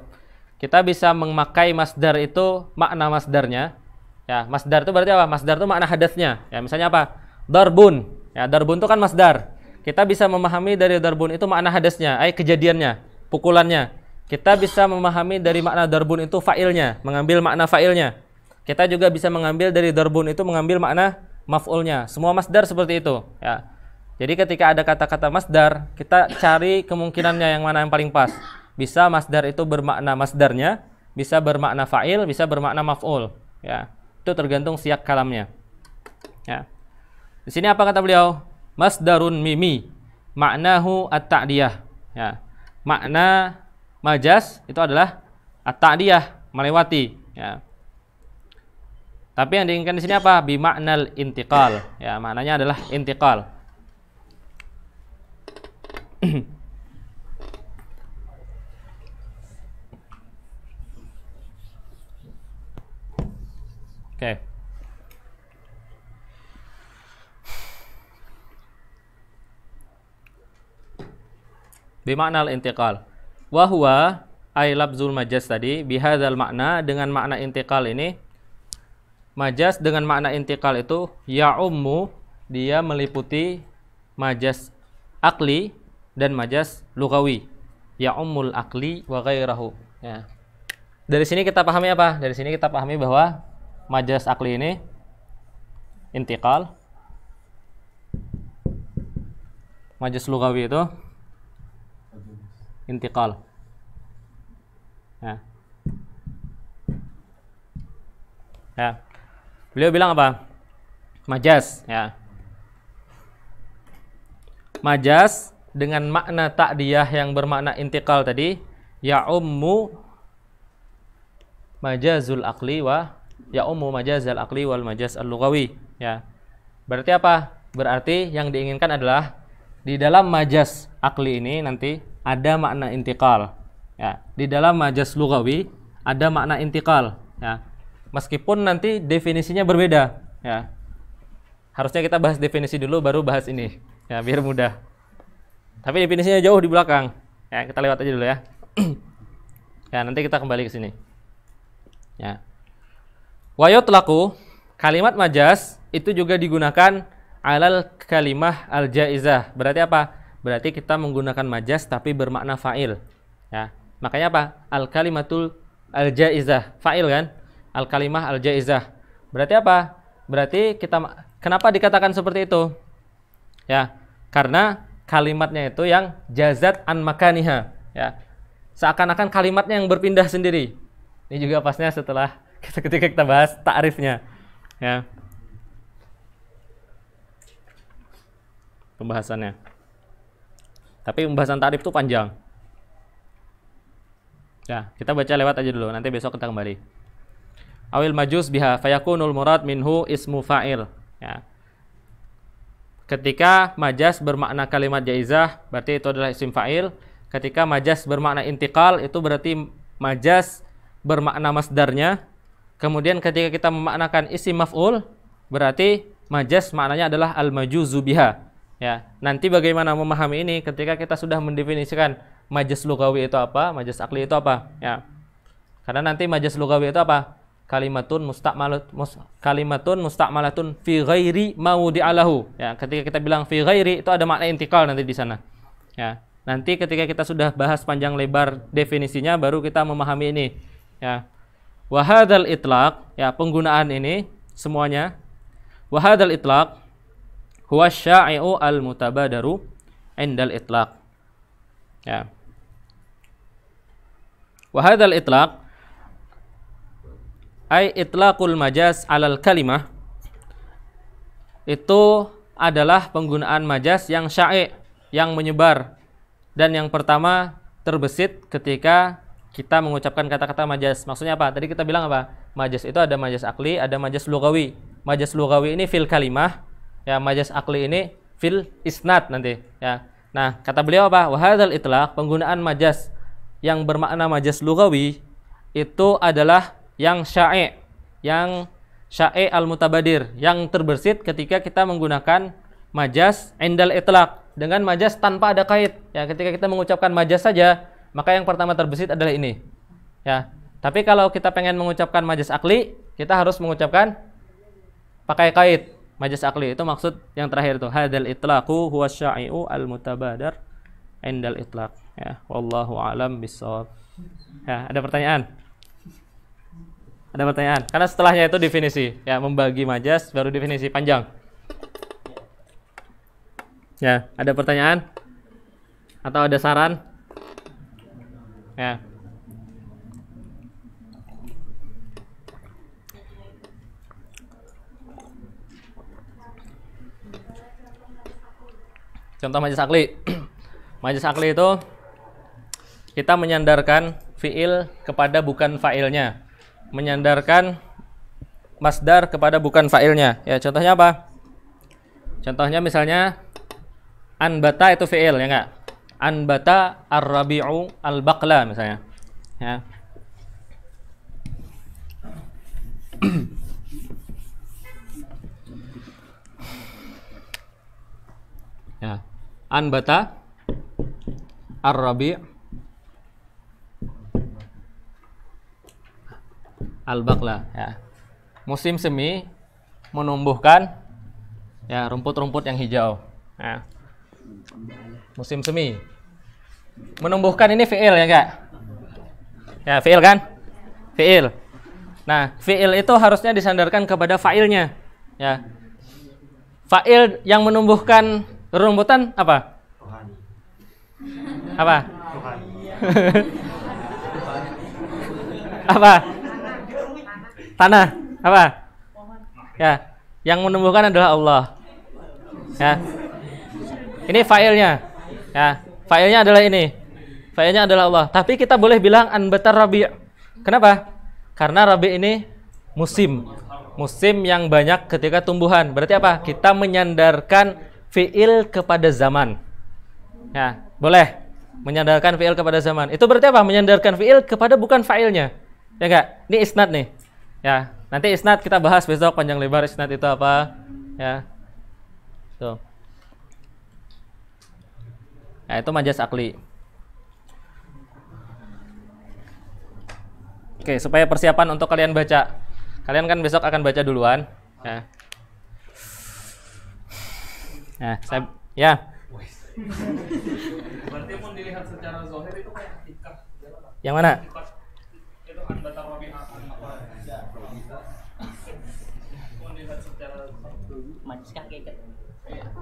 Kita bisa memakai masdar itu makna masdarnya. Ya, masdar itu berarti apa? Masdar itu makna hadasnya. Ya, misalnya apa? Darbun. Ya, darbun itu kan masdar. Kita bisa memahami dari darbun itu makna hadasnya, ay kejadiannya, pukulannya. Kita bisa memahami dari makna darbun itu fa'ilnya, mengambil makna fa'ilnya. Kita juga bisa mengambil dari darbun itu mengambil makna maf'ulnya. Semua masdar seperti itu, ya. Jadi ketika ada kata-kata masdar, kita cari kemungkinannya yang mana yang paling pas. Bisa masdar itu bermakna masdarnya, bisa bermakna fa'il, bisa bermakna maf'ul, ya. Itu tergantung siak kalamnya. Ya. Di sini apa kata beliau? Masdarun mimi maknahu at-ta'diyah. Ya. Makna Majas itu adalah atak dia melewati, ya. Tapi yang diinginkan di sini apa? Bimaknal intikal. Ya, maknanya adalah intikal. Oke. Okay. Bimaknal intikal. Wahwa ay labzul majas tadi bihadzal makna dengan makna intikal ini majas dengan makna intikal itu ya ummu dia meliputi majas akli dan majas lugawi ya ummul akli wa ghairahu ya. dari sini kita pahami apa dari sini kita pahami bahwa majas akli ini intikal majas lugawi itu intiqal ya ya beliau bilang apa majas ya majas dengan makna takdiyah yang bermakna intikal tadi ya ummu majazul akli wa ya ummu majazul akli wal majaz al lugawi ya berarti apa berarti yang diinginkan adalah di dalam majas akli ini nanti ada makna intikal. Ya, di dalam majas lugawi ada makna intikal, ya. Meskipun nanti definisinya berbeda, ya. Harusnya kita bahas definisi dulu baru bahas ini, ya, biar mudah. Tapi definisinya jauh di belakang. Ya, kita lewat aja dulu ya. ya, nanti kita kembali ke sini. Ya. telaku kalimat majas itu juga digunakan alal kalimah al jaizah. Berarti apa? berarti kita menggunakan majas tapi bermakna fa'il ya makanya apa al kalimatul al jaizah fa'il kan al kalimah al jaizah berarti apa berarti kita kenapa dikatakan seperti itu ya karena kalimatnya itu yang jazat an makaniha ya seakan-akan kalimatnya yang berpindah sendiri ini juga pasnya setelah kita ketika kita bahas takrifnya ya pembahasannya tapi pembahasan tarif itu panjang. Ya, kita baca lewat aja dulu. Nanti besok kita kembali. Awil majus biha fayakunul murad minhu ismu fa'il. Ya. Ketika majas bermakna kalimat jaizah, berarti itu adalah isim fa'il. Ketika majas bermakna intikal, itu berarti majas bermakna masdarnya. Kemudian ketika kita memaknakan isim maf'ul, berarti majas maknanya adalah al-majuzu biha. Ya, nanti bagaimana memahami ini ketika kita sudah mendefinisikan majas lugawi itu apa, majas akli itu apa, ya. Karena nanti majas lugawi itu apa? Kalimatun musta'malat mus, kalimatun musta'malatun fi ghairi alahu Ya, ketika kita bilang fi ghairi itu ada makna intikal nanti di sana. Ya. Nanti ketika kita sudah bahas panjang lebar definisinya baru kita memahami ini. Ya. Wahadal itlak ya penggunaan ini semuanya. Wahadal itlak huwa syai'u al mutabadaru indal itlaq ya wa hadzal itlaq ay itlaqul majaz alal kalimah itu adalah penggunaan majas yang syai' yang menyebar dan yang pertama terbesit ketika kita mengucapkan kata-kata majas maksudnya apa tadi kita bilang apa majas itu ada majas akli ada majas lugawi majas lugawi ini fil kalimah ya majas akli ini fil not nanti ya. Nah, kata beliau apa? Wahadal itulah penggunaan majas yang bermakna majas lugawi itu adalah yang syai' yang syai' al-mutabadir yang terbersit ketika kita menggunakan majas endal itlaq dengan majas tanpa ada kait. Ya, ketika kita mengucapkan majas saja, maka yang pertama terbersit adalah ini. Ya. Tapi kalau kita pengen mengucapkan majas akli, kita harus mengucapkan pakai kait. Majas akli itu maksud yang terakhir tuh hadal itlaqu huwa syai'u al mutabadar indal itlaq ya wallahu alam bisawab. Ya, ada pertanyaan? Ada pertanyaan? Karena setelahnya itu definisi ya membagi majas baru definisi panjang. Ya, ada pertanyaan? Atau ada saran? Ya. Contoh majas akli. majas akli itu kita menyandarkan fiil kepada bukan failnya. Menyandarkan masdar kepada bukan failnya. Ya, contohnya apa? Contohnya misalnya anbata itu fiil ya enggak? Anbata ar-rabi'u al-baqla misalnya. Ya. anbata ar-rabi' al-bakla ya. Musim semi menumbuhkan ya rumput-rumput yang hijau. Ya. Musim semi menumbuhkan ini fiil ya kak Ya, fiil kan? Fiil. Nah, fiil itu harusnya disandarkan kepada failnya. Ya. Fail yang menumbuhkan Rumputan apa? Rohani. Apa? Rohani. apa? Tanah. Apa? Ya. Yang menumbuhkan adalah Allah. Ya. Ini failnya. Ya. Failnya adalah ini. Failnya adalah Allah. Tapi kita boleh bilang anbatar rabi. Kenapa? Karena rabi ini musim. Musim yang banyak ketika tumbuhan. Berarti apa? Kita menyandarkan fiil kepada zaman. Ya, boleh menyandarkan fiil kepada zaman. Itu berarti apa? Menyandarkan fiil kepada bukan failnya. Ya enggak? Ini isnad nih. Ya, nanti isnad kita bahas besok panjang lebar isnad itu apa. Ya. Tuh. Nah, itu majas akli. Oke, supaya persiapan untuk kalian baca. Kalian kan besok akan baca duluan. Ya. Nah, saya ya. Berarti pun dilihat secara zahir itu kayak ikat. Yang mana? Itu kan kan kan kan? apa? Ya, dilihat secara majas majas kan kayak ikat.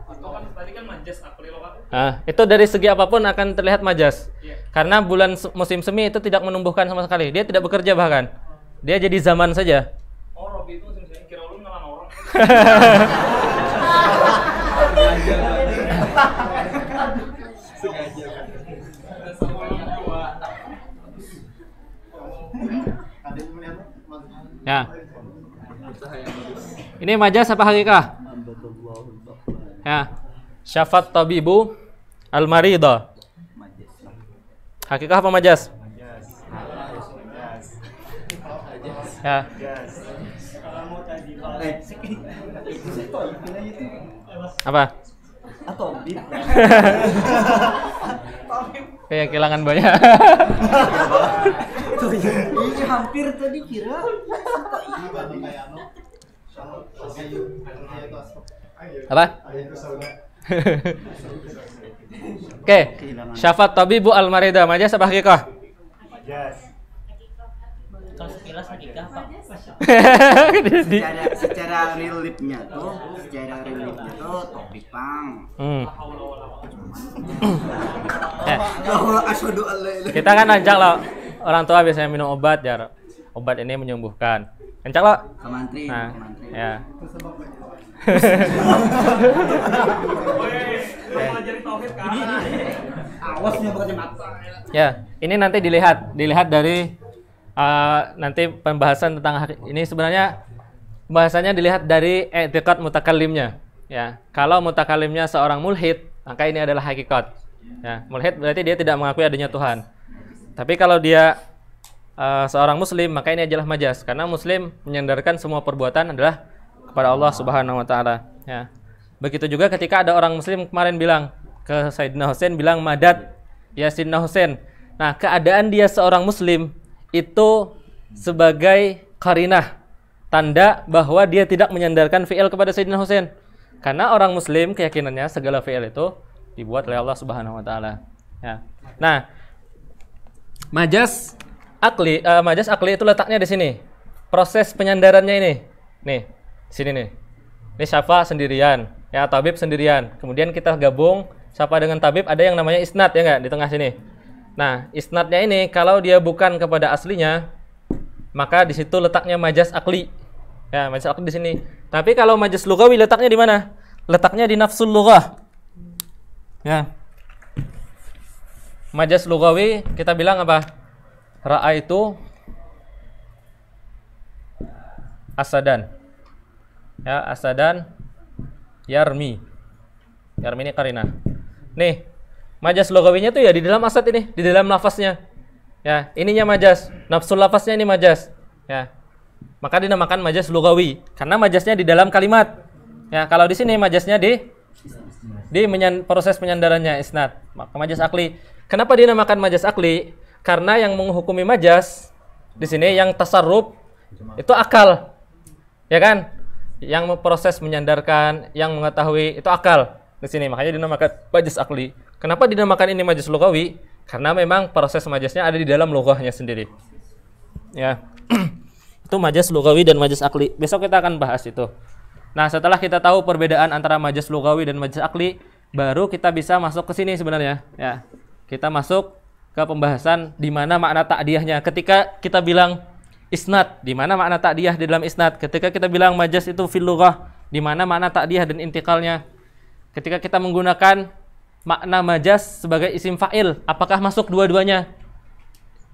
Itu kan tadi kan akli lo Ah, itu dari segi apapun akan terlihat majas. Yeah. Karena bulan musim semi itu tidak menumbuhkan sama sekali. Dia tidak bekerja bahkan. Dia jadi zaman saja. Oh, Robi itu musim semi kira lu orang. sengaja sengaja ya ini majas apa hakikah ya syafat tabibu al marida hakikah apa majas ya apa atau bib kayak kehilangan banyak ini iya. iya, hampir tadi kira apa Oke, okay. syafat Tobi Bu Almarida majas apa hakikah? Kalau secara secara real lipnya tuh, secara real lipnya tuh topi pang Hmm. Eh. Kita kan ajak lo orang tua biasanya minum obat ya. Obat ini menyembuhkan. Kencang lo? Nah, ya. ya. ini nanti dilihat, dilihat dari uh, nanti pembahasan tentang ini sebenarnya bahasanya dilihat dari etikat mutakalimnya Ya, kalau mutakalimnya seorang mulhid, maka ini adalah hakikat. Ya, mulhid berarti dia tidak mengakui adanya Tuhan. Tapi kalau dia uh, seorang muslim, maka ini adalah majas karena muslim menyandarkan semua perbuatan adalah kepada Allah Subhanahu wa taala, ya. Begitu juga ketika ada orang muslim kemarin bilang ke Sayyidina Hussein bilang madad ya Sayyidina Hussein Nah, keadaan dia seorang muslim itu sebagai karinah tanda bahwa dia tidak menyandarkan fi'il kepada Sayyidina Hussein karena orang muslim keyakinannya segala fi'il itu dibuat oleh Allah Subhanahu wa taala. Ya. Nah, majas akli uh, majas akli itu letaknya di sini. Proses penyandarannya ini. Nih, sini nih. Ini syafa sendirian, ya tabib sendirian. Kemudian kita gabung syafa dengan tabib ada yang namanya isnad ya nggak di tengah sini. Nah, isnadnya ini kalau dia bukan kepada aslinya, maka di situ letaknya majas akli Ya, majelis akli di sini. Tapi kalau majelis lugawi letaknya di mana? Letaknya di nafsul lugah. Ya. Majelis lugawi kita bilang apa? Ra'a itu asadan. Ya, asadan yarmi. Yarmi ini karina. Nih, majas logawinya tuh ya di dalam asad ini, di dalam lafaznya. Ya, ininya majas, nafsu lafaznya ini majas. Ya maka dinamakan majas lugawi karena majasnya di dalam kalimat. Ya, kalau di sini majasnya di di menyan, proses penyandarannya isnad. Maka majas akli. Kenapa dinamakan majas akli? Karena yang menghukumi majas di sini yang tasarruf itu akal. Ya kan? Yang proses menyandarkan, yang mengetahui itu akal di sini. Makanya dinamakan majas akli. Kenapa dinamakan ini majas lugawi? Karena memang proses majasnya ada di dalam lugahnya sendiri. Ya. Itu majas lugawi dan majas akli. Besok kita akan bahas itu. Nah, setelah kita tahu perbedaan antara majas lugawi dan majas akli, baru kita bisa masuk ke sini sebenarnya, ya. Kita masuk ke pembahasan di mana makna takdiahnya. Ketika kita bilang isnad, di mana makna takdiah di dalam isnad? Ketika kita bilang majas itu fil lugah, di mana makna takdiah dan intikalnya? Ketika kita menggunakan makna majas sebagai isim fa'il, apakah masuk dua-duanya?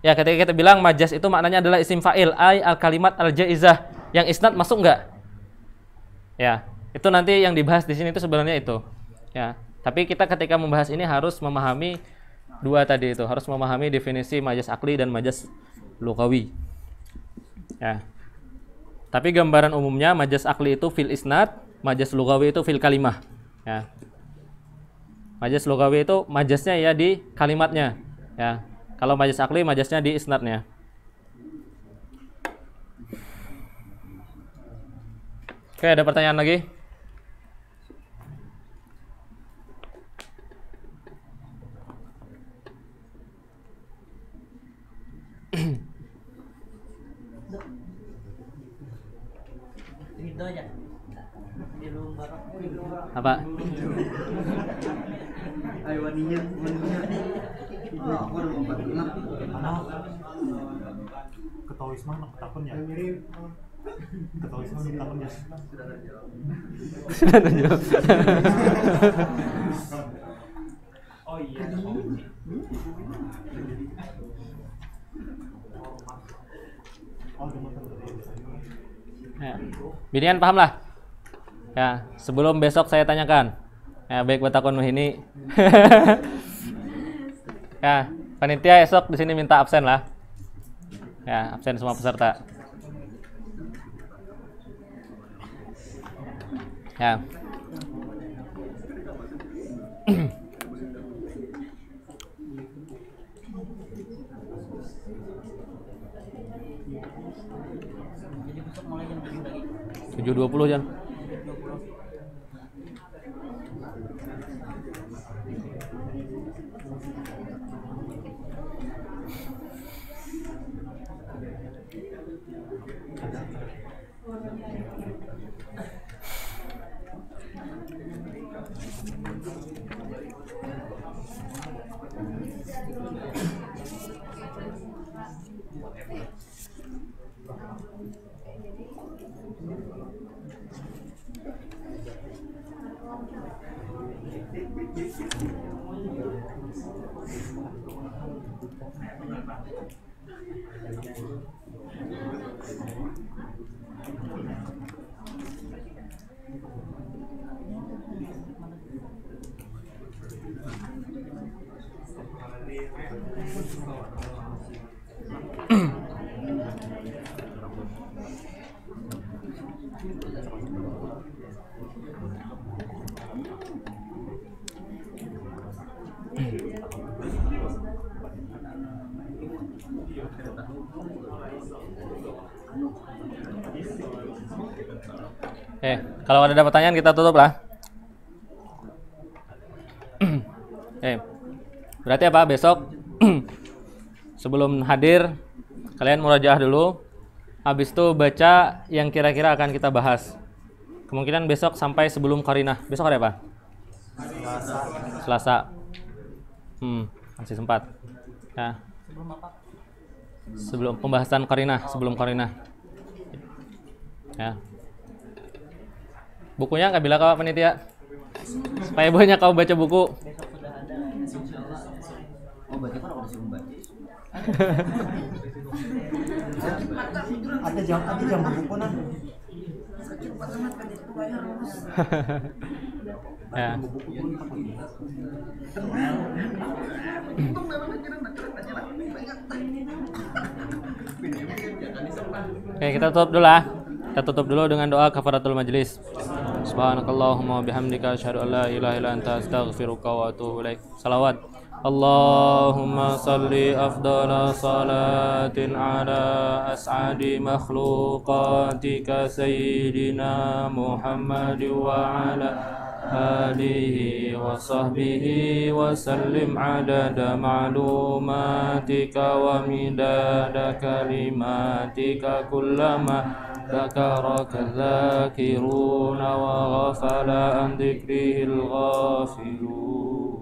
Ya, ketika kita bilang majas itu maknanya adalah isim fa'il, ai al kalimat al jaizah. Yang isnat masuk enggak? Ya, itu nanti yang dibahas di sini itu sebenarnya itu. Ya, tapi kita ketika membahas ini harus memahami dua tadi itu, harus memahami definisi majas akli dan majas lugawi. Ya. Tapi gambaran umumnya majas akli itu fil isnat, majas lugawi itu fil kalimah. Ya. Majas lugawi itu majasnya ya di kalimatnya. Ya, kalau majas akli majasnya di isnadnya. Oke, ada pertanyaan lagi? Apa? Ayo aku karena ketawisman ketakun ya ketawisman ketakun ya sudah terjawab oh iya Ya. Bidian paham lah. Ya, sebelum besok saya tanyakan. Ya, baik Batakon ini. Ya, panitia esok di sini minta absen lah. Ya, absen semua peserta. Ya. tujuh dua puluh jangan. Eh, kalau ada pertanyaan kita tutup lah. Eh, berarti apa besok sebelum hadir kalian murajaah dulu habis itu baca yang kira-kira akan kita bahas kemungkinan besok sampai sebelum Karina. besok ada apa Selasa Selasa hmm masih sempat ya sebelum pembahasan Karina sebelum Karina. ya bukunya nggak bilang kau penitia supaya banyak kau baca buku Kan ada jam ada jam buku kan ya. Oke, kita tutup dulu lah. Ya. Kita tutup dulu dengan doa kafaratul majelis. Subhanakallahumma bihamdika asyhadu an la ilaha illa anta astaghfiruka wa atubu ilaik. Salawat. اللهم صل أفضل صلاة على أسعد مخلوقاتك سيدنا محمد وعلى آله وصحبه وسلم عدد معلوماتك ومداد كلماتك كلما ذكرك الذاكرون وغفل عن ذكره الغافلون